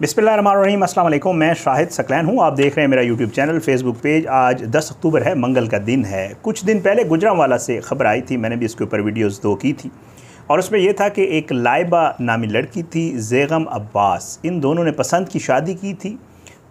बिस्मिल अस्सलाम मैं शाहिद सकलैन हूँ आप देख रहे हैं मेरा यूट्यूब चैनल फेसबुक पेज आज 10 अक्टूबर है मंगल का दिन है कुछ दिन पहले गुजरावाला से खबर आई थी मैंने भी इसके ऊपर वीडियोस दो की थी और उसमें यह था कि एक लाइबा नामी लड़की थी जेगम अब्बास इन दोनों ने पसंद की शादी की थी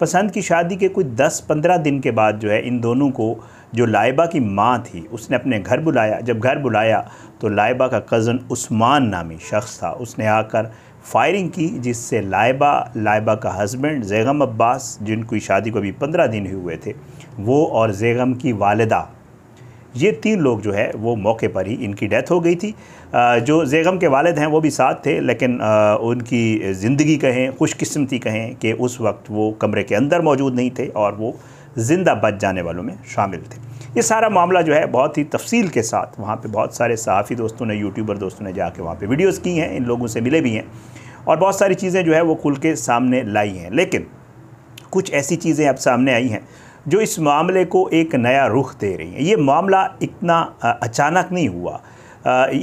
पसंद की शादी के कुछ दस पंद्रह दिन के बाद जो है इन दोनों को जो लाइबा की माँ थी उसने अपने घर बुलाया जब घर बुलाया तो लाइबा का कज़न उस्मान नामी शख्स था उसने आकर फायरिंग की जिससे लाइबा लाइबा का हस्बैंड जैगम अब्बास जिनकी शादी को अभी पंद्रह दिन ही हुए थे वो और जैगम की वालदा ये तीन लोग जो है वो मौके पर ही इनकी डेथ हो गई थी जो जैगम के वालद हैं वो भी साथ थे लेकिन उनकी ज़िंदगी कहें खुशकस्मती कहें कि उस वक्त वो कमरे के अंदर मौजूद नहीं थे और वो ज़िंदा बच जाने वालों में शामिल थे ये सारा मामला जो है बहुत ही तफसील के साथ वहाँ पर बहुत सारे सहाफ़ी दोस्तों ने यूट्यूबर दोस्तों ने जाके वहाँ पर वीडियोज़ की हैं इन लोगों से मिले भी हैं और बहुत सारी चीज़ें जो है वो खुल के सामने लाई हैं लेकिन कुछ ऐसी चीज़ें अब सामने आई हैं जो इस मामले को एक नया रुख दे रही हैं ये मामला इतना अचानक नहीं हुआ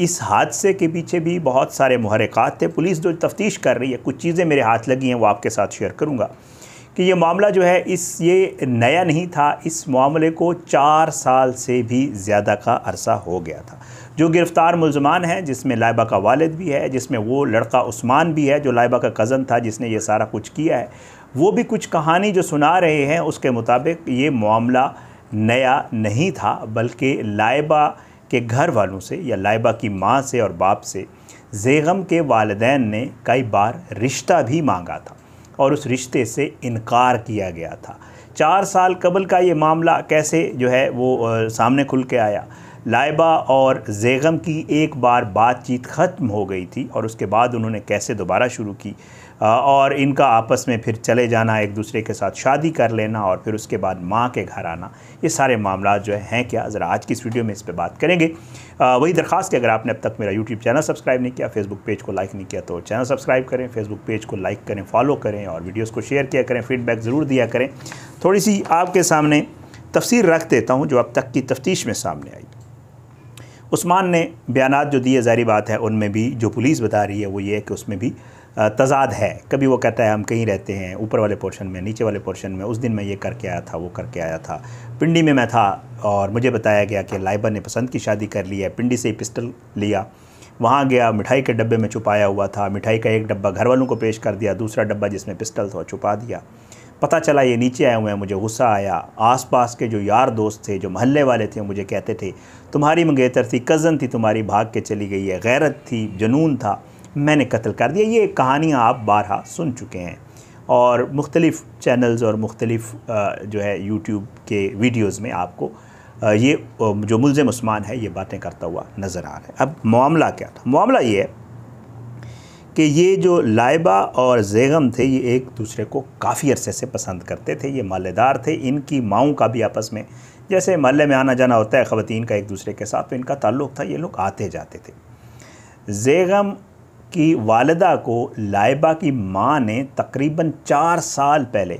इस हादसे के पीछे भी बहुत सारे महरक़ात थे पुलिस जो तफ्तीश कर रही है कुछ चीज़ें मेरे हाथ लगी हैं वो आपके साथ शेयर करूँगा कि ये मामला जो है इस ये नया नहीं था इस मामले को चार साल से भी ज़्यादा का अरसा हो गया था जो गिरफ़्तार मुलजमान हैं जिसमें लाइबा का वालद भी है जिसमें वो लड़का उस्मान भी है जो लाइबा का कज़न था जिसने ये सारा कुछ किया है वो भी कुछ कहानी जो सुना रहे हैं उसके मुताबिक ये मामला नया नहीं था बल्कि लाइबा के घर वालों से या लाइबा की माँ से और बाप से जेगम के वालदेन ने कई बार रिश्ता भी मांगा था और उस रिश्ते से इनकार किया गया था चार साल कबल का ये मामला कैसे जो है वो सामने खुल के आया लाइबा और जैगम की एक बार बातचीत ख़त्म हो गई थी और उसके बाद उन्होंने कैसे दोबारा शुरू की और इनका आपस में फिर चले जाना एक दूसरे के साथ शादी कर लेना और फिर उसके बाद माँ के घर आना ये सारे मामला जो हैं क्या ज़रा आज की इस वीडियो में इस पर बात करेंगे वही दरख्वास्त कि अगर आपने अब तक मेरा यूट्यूब चैनल सब्सक्राइब नहीं किया फेसबुक पेज को लाइक नहीं किया तो चैनल सब्सक्राइब करें फेसबुक पेज को लाइक करें फॉलो करें और वीडियोज़ को शेयर किया करें फीडबैक ज़रूर दिया करें थोड़ी सी आपके सामने तफसीर रख देता हूँ जो अब तक की तफ्तीश में सामने आई उस्मान ने बयान जो दिए जारी बात है उनमें भी जो पुलिस बता रही है वो ये है कि उसमें भी तजाद है कभी वो कहता है हम कहीं रहते हैं ऊपर वाले पोर्शन में नीचे वाले पोर्शन में उस दिन मैं ये करके आया था वो करके आया था पिंडी में मैं था और मुझे बताया गया कि लाइबा ने पसंद की शादी कर ली है पिंडी से ही पिस्टल लिया वहाँ गया मिठाई के डब्बे में छुपाया हुआ था मिठाई का एक डब्बा घर वालों को पेश कर दिया दूसरा डब्बा जिसमें पिस्टल था छुपा दिया पता चला ये नीचे आए हुए हैं मुझे गुस्सा आया आसपास के जो यार दोस्त थे जो महल्ले वाले थे मुझे कहते थे तुम्हारी मंगेतर थी कज़न थी तुम्हारी भाग के चली गई है गैरत थी जुनून था मैंने कत्ल कर दिया ये कहानियाँ आप बारहा सुन चुके हैं और मुख्तलिफ़ चैनल्स और मुख्तलिफ़ जो है यूट्यूब के वीडियोज़ में आपको ये जो मुलज़म उस्मान है ये बातें करता हुआ नज़र आ रहा है अब मामला क्या था मामला ये है कि ये जो लाइबा और जैगम थे ये एक दूसरे को काफ़ी अरसे से पसंद करते थे ये मालेदार थे इनकी माओं का भी आपस में जैसे महल में आना जाना होता है ख़वान का एक दूसरे के साथ तो इनका ताल्लुक़ था ये लोग आते जाते थे जैगम कि वालदा को लाइबा की माँ ने तकरीबन चार साल पहले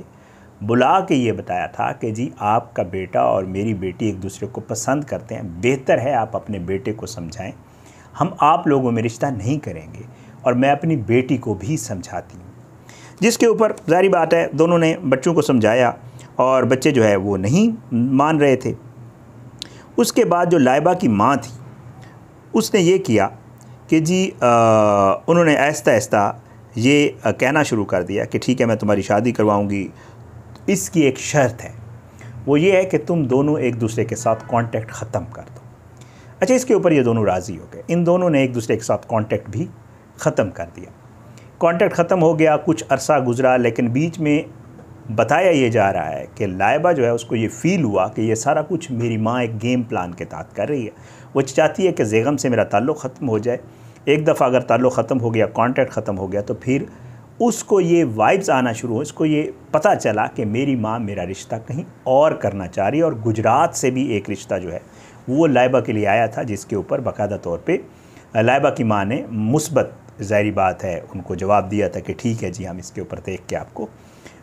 बुला के ये बताया था कि जी आपका बेटा और मेरी बेटी एक दूसरे को पसंद करते हैं बेहतर है आप अपने बेटे को समझाएं हम आप लोगों में रिश्ता नहीं करेंगे और मैं अपनी बेटी को भी समझाती हूँ जिसके ऊपर जारी बात है दोनों ने बच्चों को समझाया और बच्चे जो है वो नहीं मान रहे थे उसके बाद जो लाइबा की माँ थी उसने ये किया कि जी उन्होंने आहिस्ता आहिस्ता ये कहना शुरू कर दिया कि ठीक है मैं तुम्हारी शादी करवाऊँगी इसकी एक शर्त है वो ये है कि तुम दोनों एक दूसरे के साथ कांटेक्ट ख़त्म कर दो अच्छा इसके ऊपर ये दोनों राज़ी हो गए इन दोनों ने एक दूसरे के साथ कांटेक्ट भी ख़त्म कर दिया कांटेक्ट ख़त्म हो गया कुछ अरसा गुज़रा लेकिन बीच में बताया ये जा रहा है कि लाइबा जो है उसको ये फ़ील हुआ कि ये सारा कुछ मेरी माँ एक गेम प्लान के तहत कर रही है वो चाहती है कि जेगम से मेरा ताल्लुक़ ख़त्म हो जाए एक दफ़ा अगर ताल्लुक़ ख़त्म हो गया कॉन्टैक्ट ख़त्म हो गया तो फिर उसको ये वाइब्स आना शुरू हो इसको ये पता चला कि मेरी माँ मेरा रिश्ता कहीं और करना चाह रही है और गुजरात से भी एक रिश्ता जो है वो लाइबा के लिए आया था जिसके ऊपर बाकायदा तौर पर लाइबा की माँ ने मुस्बत ज़ाहरी बात है उनको जवाब दिया था कि ठीक है जी हम इसके ऊपर देख के आपको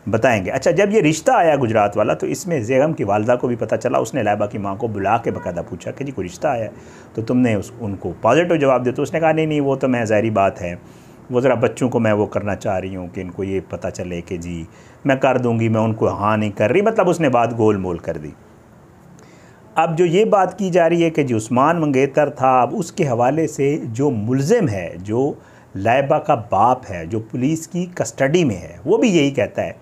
बताएंगे अच्छा जब ये रिश्ता आया गुजरात वाला तो इसमें जैगम की वालदा को भी पता चला उसने लाइबा की माँ को बुला के बाकायदा पूछा कि जी कोई रिश्ता आया तो तुमने उस उनको पॉजिटिव जवाब दिया तो उसने कहा नहीं नहीं वो तो मैं ज़ाहरी बात है वो ज़रा बच्चों को मैं वो करना चाह रही हूँ कि इनको ये पता चले कि जी मैं कर दूँगी मैं उनको हाँ नहीं कर रही मतलब उसने बात गोल मोल कर दी अब जो ये बात की जा रही है कि जी उस्मान मंगेतर था अब उसके हवाले से जो मुलज़म है जो लाइबा का बाप है जो पुलिस की कस्टडी में है वो भी यही कहता है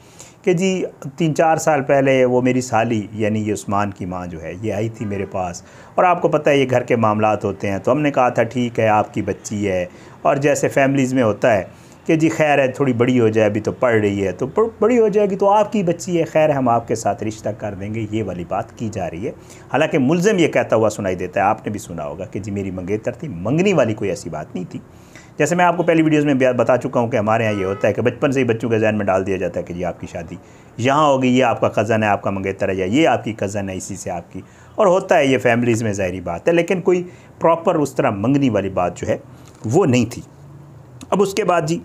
कि जी तीन चार साल पहले वो मेरी साली यानी ये उस्मान की माँ जो है ये आई थी मेरे पास और आपको पता है ये घर के मामला होते हैं तो हमने कहा था ठीक है आपकी बच्ची है और जैसे फैमिलीज़ में होता है कि जी खैर है थोड़ी बड़ी हो जाए अभी तो पढ़ रही है तो बड़ी हो जाएगी तो आपकी बच्ची है खैर हम आपके साथ रिश्ता कर देंगे ये वाली बात की जा रही है हालांकि मुलज़म ये कहता हुआ सुनाई देता है आपने भी सुना होगा कि जी मेरी मंगेतर थी मंगनी वाली कोई ऐसी बात नहीं थी जैसे मैं आपको पहली वीडियोज़ में बता चुका हूँ कि हमारे यहाँ ये होता है कि बचपन से ही बच्चों के जहन में डाल दिया जाता है कि जी आपकी शादी यहाँ होगी ये आपका कज़न है आपका मंगेतर है या ये आपकी कज़न है इसी से आपकी और होता है ये फैमिलीज़ में ज़ाहरी बात है लेकिन कोई प्रॉपर उस तरह मंगनी वाली बात जो है वो नहीं थी अब उसके बाद जी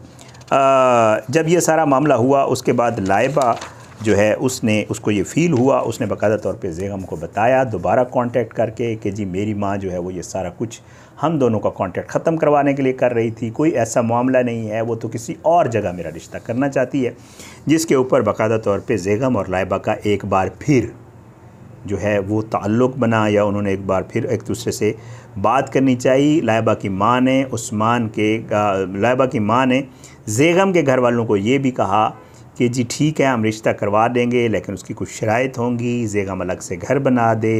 आ, जब ये सारा मामला हुआ उसके बाद लाइबा जो है उसने उसको ये फ़ील हुआ उसने बाकायदा तौर पे जेगम को बताया दोबारा कांटेक्ट करके कि जी मेरी माँ जो है वो ये सारा कुछ हम दोनों का कॉन्टैक्ट ख़त्म करवाने के लिए कर रही थी कोई ऐसा मामला नहीं है वो तो किसी और जगह मेरा रिश्ता करना चाहती है जिसके ऊपर बाकायदा तौर पर जेगम और लाइबा का एक बार फिर जो है वो ताल्लुक़ बना या उन्होंने एक बार फिर एक दूसरे से बात करनी चाहिए लाइबा की माँ ने उस्मान के लाइबा की माँ ने जेगम के घर वालों को ये भी कहा कि जी ठीक है हम रिश्ता करवा देंगे लेकिन उसकी कुछ शराइ होंगी जेगम अलग से घर बना दे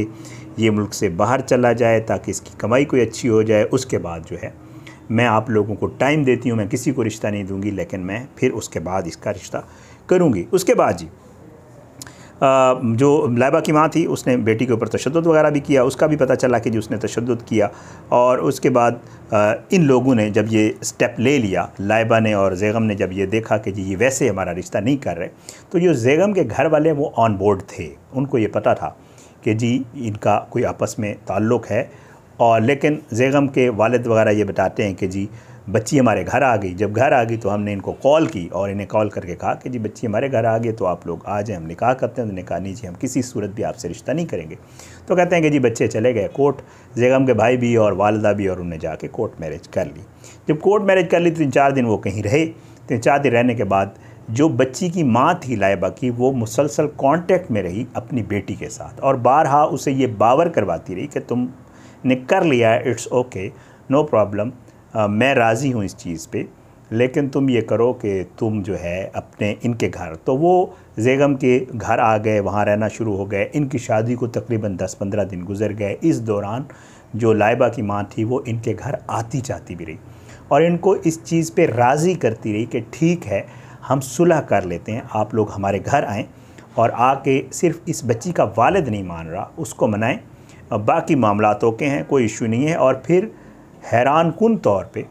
ये मुल्क से बाहर चला जाए ताकि इसकी कमाई कोई अच्छी हो जाए उसके बाद जो है मैं आप लोगों को टाइम देती हूँ मैं किसी को रिश्ता नहीं दूँगी लेकिन मैं फिर उसके बाद इसका रिश्ता करूँगी उसके बाद जी आ, जो लाइबा की माँ थी उसने बेटी के ऊपर तशद वगैरह भी किया उसका भी पता चला कि जी उसने तशद किया और उसके बाद आ, इन लोगों ने जब ये स्टेप ले लिया लाइबा ने और जैगम ने जब ये देखा कि जी ये वैसे हमारा रिश्ता नहीं कर रहे तो जो जैगम के घर वाले वो ऑन बोर्ड थे उनको ये पता था कि जी इनका कोई आपस में ताल्लुक़ है और लेकिन जैगम के वालद वगैरह ये बताते हैं कि जी बच्ची हमारे घर आ गई जब घर आ गई तो हमने इनको कॉल की और इन्हें कॉल करके कहा कि जी बच्ची हमारे घर आ गई तो आप लोग आ जाएँ हम निकाह करते हैं उन्होंने कहा नहीं जी हम किसी सूरत भी आपसे रिश्ता नहीं करेंगे तो कहते हैं कि जी बच्चे चले गए कोर्ट जैगम के भाई भी और वालदा भी और उन्हें जाके कोर्ट मैरिज कर ली जब कोर्ट मैरिज कर ली तीन चार दिन वो कहीं रहे तीन चार दिन रहने के बाद जो बच्ची की माँ थी लाइबा की वो मुसलसल कांटेक्ट में रही अपनी बेटी के साथ और बारहा उसे ये बावर करवाती रही कि तुम ने कर लिया इट्स ओके नो प्रॉब्लम मैं राज़ी हूँ इस चीज़ पे लेकिन तुम ये करो कि तुम जो है अपने इनके घर तो वो जेगम के घर आ गए वहाँ रहना शुरू हो गए इनकी शादी को तकरीबन दस पंद्रह दिन गुजर गए इस दौरान जो लाइबा की माँ थी वो इनके घर आती जाती भी रही और इनको इस चीज़ पे राज़ी करती रही कि ठीक है हम सुलह कर लेते हैं आप लोग हमारे घर आएँ और आके सिर्फ इस बच्ची का वालद नहीं मान रहा उसको मनाएं बाकी मामला के हैं कोई इशू नहीं है और फिर हैरान कन तौर पे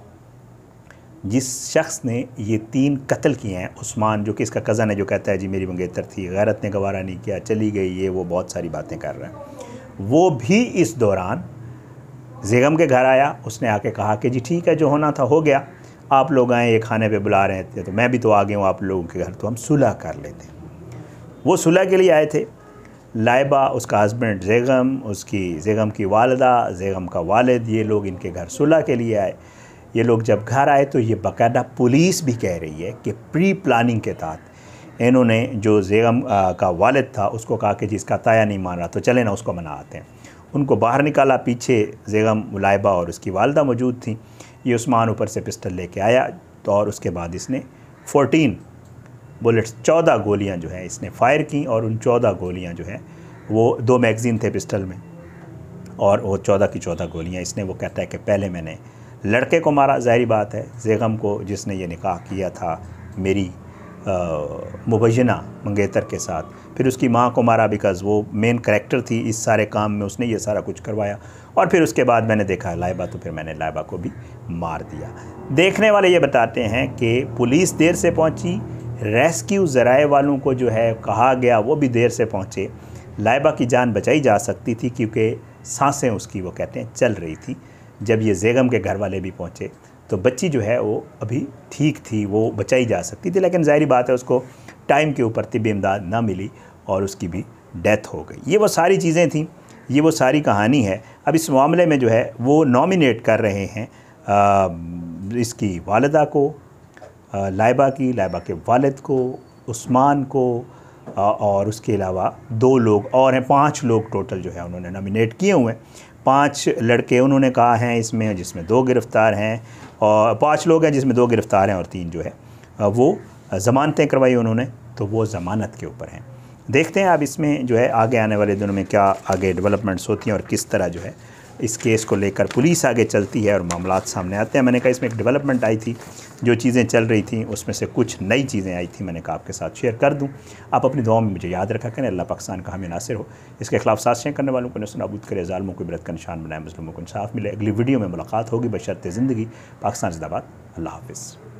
जिस शख्स ने ये तीन कत्ल किए हैं उस्मान जो कि इसका कज़न है जो कहता है जी मेरी मंगेतर थी गैरत ने गवारा नहीं किया चली गई ये वो बहुत सारी बातें कर रहे हैं वो भी इस दौरान जेगम के घर आया उसने आके कहा कि जी ठीक है जो होना था हो गया आप लोग आए ये खाने पे बुला रहे थे तो मैं भी तो आ गया हूँ आप लोगों के घर तो हम सुलह कर लेते वो सुलह के लिए आए थे लाइबा उसका हस्बैंड जेगम उसकी जेगम की वालदा जेगम का वालद ये लोग इनके घर सुलह के लिए आए ये लोग जब घर आए तो ये बाकायदा पुलिस भी कह रही है कि प्री प्लानिंग के तहत इन्होंने जो जेगम का वालद था उसको कहा कि जिसका ताया नहीं मान रहा तो चले ना उसको मना आते हैं उनको बाहर निकाला पीछे जेगम लाइबा और उसकी वालदा मौजूद थी ये उस्मान ऊपर से पिस्टल लेके आया तो और उसके बाद इसने फोटीन बुलेट्स चौदह गोलियां जो हैं इसने फायर की और उन चौदह गोलियां जो हैं वो दो मैगज़ीन थे पिस्टल में और वो चौदह की चौदह गोलियां इसने वो कहता है कि पहले मैंने लड़के को मारा जहरी बात है जेगम को जिसने ये निकाह किया था मेरी मुबैना मंगेतर के साथ फिर उसकी माँ को मारा बिकॉज़ वो मेन करेक्टर थी इस सारे काम में उसने ये सारा कुछ करवाया और फिर उसके बाद मैंने देखा लाइबा तो फिर मैंने लाइबा को भी मार दिया देखने वाले ये बताते हैं कि पुलिस देर से पहुंची रेस्क्यू ज़राए वालों को जो है कहा गया वो भी देर से पहुंचे लाइबा की जान बचाई जा सकती थी क्योंकि सांसें उसकी वो कहते हैं चल रही थी जब ये जेगम के घर वाले भी पहुँचे तो बच्ची जो है वो अभी ठीक थी वो बचाई जा सकती थी लेकिन ज़ाहरी बात है उसको टाइम के ऊपर तिब इमदाद ना मिली और उसकी भी डेथ हो गई ये वो सारी चीज़ें थीं ये वो सारी कहानी है अब इस मामले में जो है वो नॉमिनेट कर रहे हैं आ, इसकी वालदा को आ, लाइबा की लाइबा के वालद को उस्मान को आ, और उसके अलावा दो लोग और हैं पांच लोग टोटल जो है उन्होंने नॉमिनेट किए हुए हैं पांच लड़के उन्होंने कहा हैं इसमें जिसमें दो गिरफ़्तार हैं और पांच लोग हैं जिसमें दो गिरफ़्तार हैं और तीन जो है वो ज़मानतें करवाई उन्होंने तो वो ज़मानत के ऊपर हैं देखते हैं अब इसमें जो है आगे आने वाले दिनों में क्या आगे डेवलपमेंट्स होती हैं और किस तरह जो है इस केस को लेकर पुलिस आगे चलती है और मामला सामने आते हैं मैंने कहा इसमें एक डेवलपमेंट आई थी जो चीज़ें चल रही थी उसमें से कुछ नई चीज़ें आई थी मैंने कहा आपके साथ शेयर कर दूँ आप अपनी दुआ में मुझे याद रखा करें अल्लाह पाकिस्तान का हमें नासिर हो इसके खिलाफ साजिशें करने वालों को नसनाबूद करे ालमों को बरत का निशान बनाए मुस्लिमों को इंसाफ मिले अगली वीडियो में मुलाकात होगी बशरत ज़िंदगी पाकिस्तान जिंदाबाद अल्लाह हाफिज़